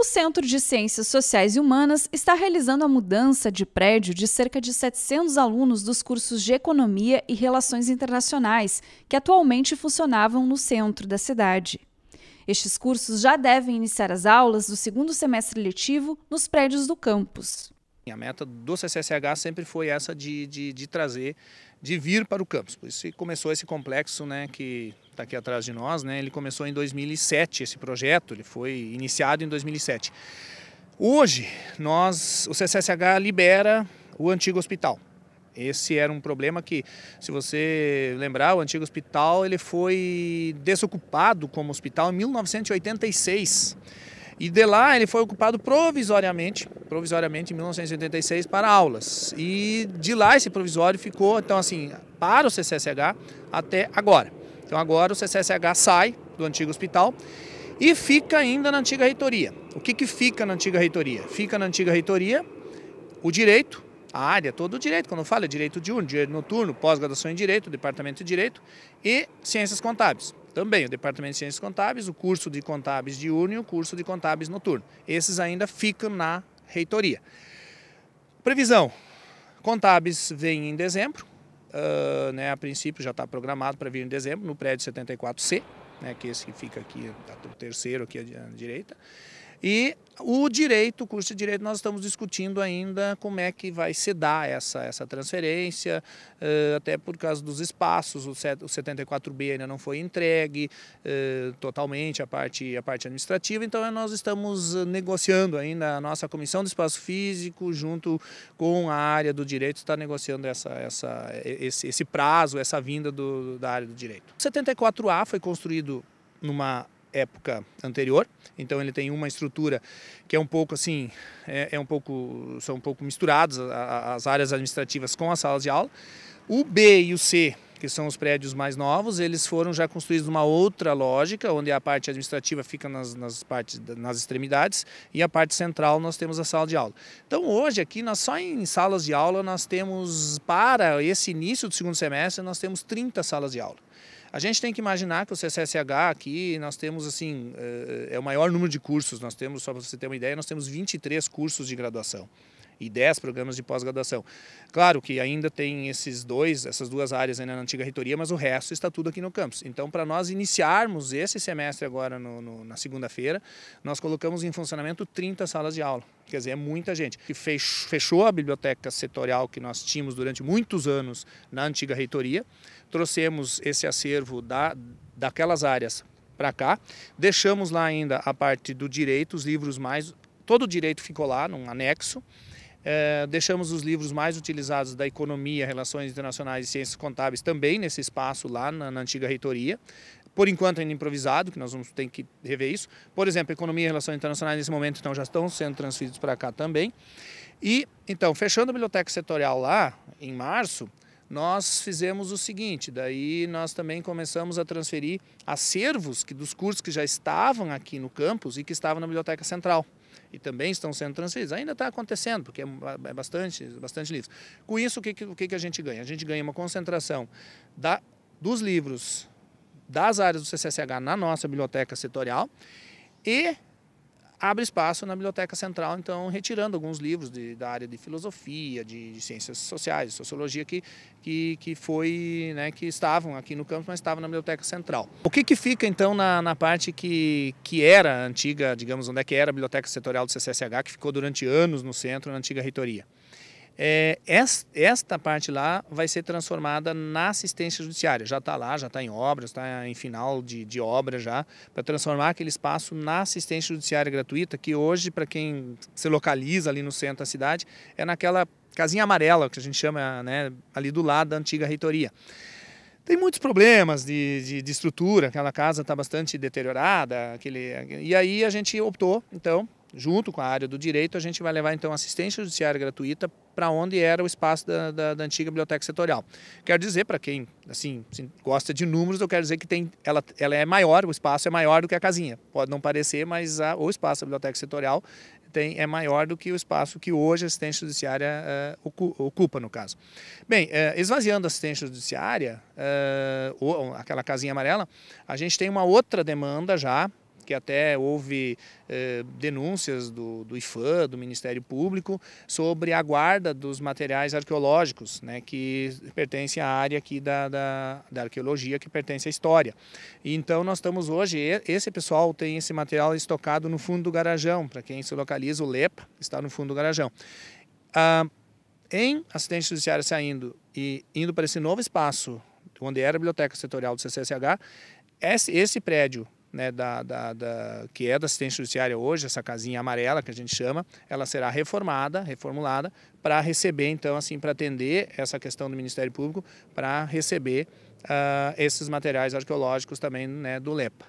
O Centro de Ciências Sociais e Humanas está realizando a mudança de prédio de cerca de 700 alunos dos cursos de Economia e Relações Internacionais, que atualmente funcionavam no centro da cidade. Estes cursos já devem iniciar as aulas do segundo semestre letivo nos prédios do campus. A meta do CCSH sempre foi essa de, de, de, trazer, de vir para o campus. Por isso começou esse complexo né, que está aqui atrás de nós. Né, ele começou em 2007, esse projeto, ele foi iniciado em 2007. Hoje, nós, o CCSH libera o antigo hospital. Esse era um problema que, se você lembrar, o antigo hospital ele foi desocupado como hospital em 1986. E de lá ele foi ocupado provisoriamente, provisoriamente em 1986 para aulas. E de lá esse provisório ficou, então assim, para o CCSH até agora. Então agora o CCSH sai do antigo hospital e fica ainda na antiga reitoria. O que, que fica na antiga reitoria? Fica na antiga reitoria o direito, a área, todo o direito, quando eu falo, é direito diurno, direito noturno, pós-graduação em direito, departamento de direito e ciências contábeis. Também o Departamento de Ciências Contábeis, o curso de contábeis diurno e o curso de contábeis noturno. Esses ainda ficam na reitoria. Previsão: contábeis vem em dezembro, uh, né, a princípio já está programado para vir em dezembro, no prédio 74C, né, que é esse que fica aqui, tá, o terceiro aqui à direita. E o direito, o curso de direito, nós estamos discutindo ainda como é que vai se dar essa, essa transferência, eh, até por causa dos espaços, o 74B ainda não foi entregue eh, totalmente a parte, a parte administrativa, então eh, nós estamos negociando ainda, a nossa comissão do espaço físico, junto com a área do direito, está negociando essa, essa, esse, esse prazo, essa vinda do, da área do direito. O 74A foi construído numa época anterior. Então ele tem uma estrutura que é um pouco assim, é, é um pouco, são um pouco misturados a, a, as áreas administrativas com as salas de aula. O B e o C que são os prédios mais novos, eles foram já construídos numa outra lógica, onde a parte administrativa fica nas, nas, partes, nas extremidades e a parte central nós temos a sala de aula. Então hoje aqui, nós só em salas de aula, nós temos, para esse início do segundo semestre, nós temos 30 salas de aula. A gente tem que imaginar que o CCSH aqui, nós temos assim, eh, eh, é o maior número de cursos, nós temos, só para você ter uma ideia, nós temos 23 cursos de graduação e 10 programas de pós-graduação. Claro que ainda tem esses dois, essas duas áreas ainda na antiga reitoria, mas o resto está tudo aqui no campus. Então, para nós iniciarmos esse semestre agora no, no, na segunda-feira, nós colocamos em funcionamento 30 salas de aula. Quer dizer, é muita gente. E fechou a biblioteca setorial que nós tínhamos durante muitos anos na antiga reitoria, trouxemos esse acervo da, daquelas áreas para cá, deixamos lá ainda a parte do direito, os livros mais. Todo o direito ficou lá, num anexo. É, deixamos os livros mais utilizados da economia, relações internacionais e ciências contábeis também nesse espaço lá na, na antiga reitoria. Por enquanto ainda improvisado, que nós vamos ter que rever isso. Por exemplo, economia e relações internacionais nesse momento então já estão sendo transferidos para cá também. E então fechando a biblioteca setorial lá em março, nós fizemos o seguinte, daí nós também começamos a transferir acervos que dos cursos que já estavam aqui no campus e que estavam na biblioteca central e também estão sendo transferidos. Ainda está acontecendo, porque é, é bastante, bastante livros. Com isso, o que, o que a gente ganha? A gente ganha uma concentração da, dos livros das áreas do CCSH na nossa biblioteca setorial e abre espaço na Biblioteca Central, então, retirando alguns livros de, da área de filosofia, de, de, ciências sociais, de sociologia, que, que, que, foi, né, que estavam aqui no campus, mas estavam na Biblioteca Central. O que, que fica, então, na, na parte que, que era antiga, digamos, onde é que era a Biblioteca Setorial do CCSH, que ficou durante anos no centro, na antiga reitoria? É, esta parte lá vai ser transformada na assistência judiciária. Já está lá, já está em obras está em final de, de obra já, para transformar aquele espaço na assistência judiciária gratuita, que hoje, para quem se localiza ali no centro da cidade, é naquela casinha amarela, que a gente chama né, ali do lado da antiga reitoria. Tem muitos problemas de, de, de estrutura, aquela casa está bastante deteriorada, aquele, e aí a gente optou, então, junto com a área do direito, a gente vai levar então assistência judiciária gratuita para onde era o espaço da, da, da, antiga biblioteca setorial. Quero dizer, para quem assim gosta de números, eu quero dizer que tem, ela, ela é maior, o espaço é maior do que a casinha. Pode não parecer, mas a, o espaço da biblioteca setorial tem, é maior do que o espaço que hoje a assistência judiciária uh, ocupa, no caso. Bem, uh, esvaziando a assistência judiciária, uh, eh, ou, aquela casinha amarela, a gente tem uma outra demanda já porque até houve eh, denúncias do, do IFAM, do Ministério Público, sobre a guarda dos materiais arqueológicos, né, que pertencem à área aqui da, da, da arqueologia, que pertence à história. E, então nós estamos hoje, esse pessoal tem esse material estocado no fundo do garajão, para quem se localiza, o Lepa, está no fundo do garajão. Ah, em assistente judiciário saindo e indo para esse novo espaço, onde era a biblioteca setorial do CCSH, esse, esse prédio né, da, da, da, que é da assistência judiciária hoje, essa casinha amarela que a gente chama, ela será reformada, reformulada, para receber, então, assim, para atender essa questão do Ministério Público, para receber uh, esses materiais arqueológicos também né, do LEPA.